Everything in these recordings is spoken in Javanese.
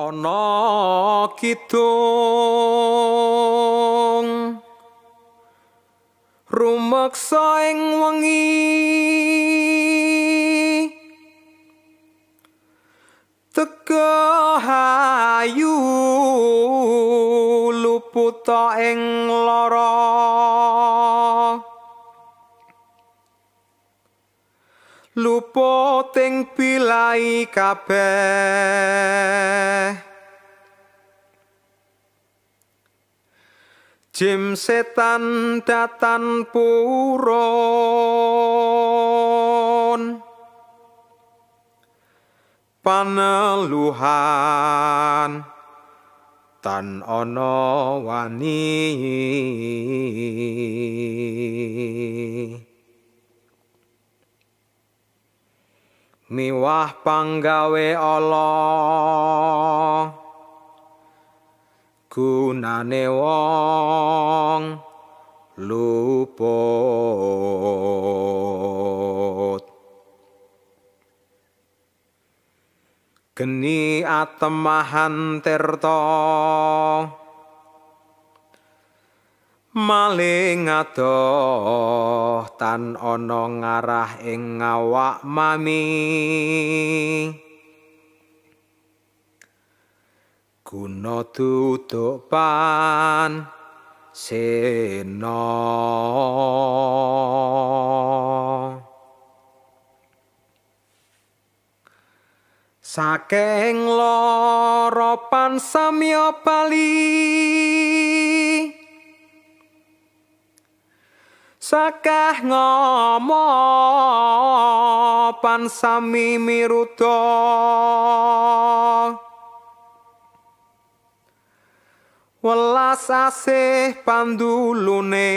ana kidung rumeksa ing wengi tegahayu luputa ing lara. lupa teng kabeh Jim setan datan purun paneluhan tan ana wani miwah panggawe Allah gunane wong luput Keni atemahan tertong maling adoh tan ana ngarah ing ngawak mami guna duduk seno saking loro pan samya bali Sakah ngomo pan sami miruto Welas asih pandulune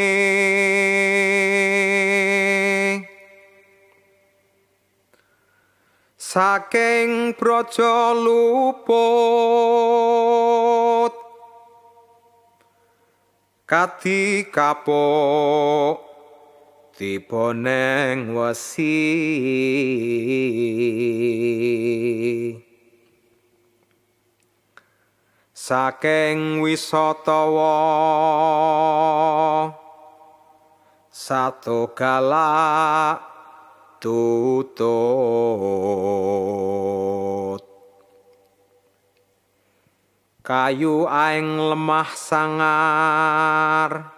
Saking praja luput Kati kapok bukti poneng wasi saking wisatawa satu kala tutut kayu aing lemah sangar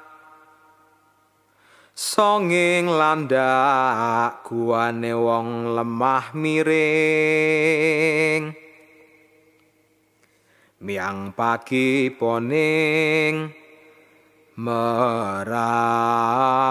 songing landa kuane wong lemah miring miang pagi poning merah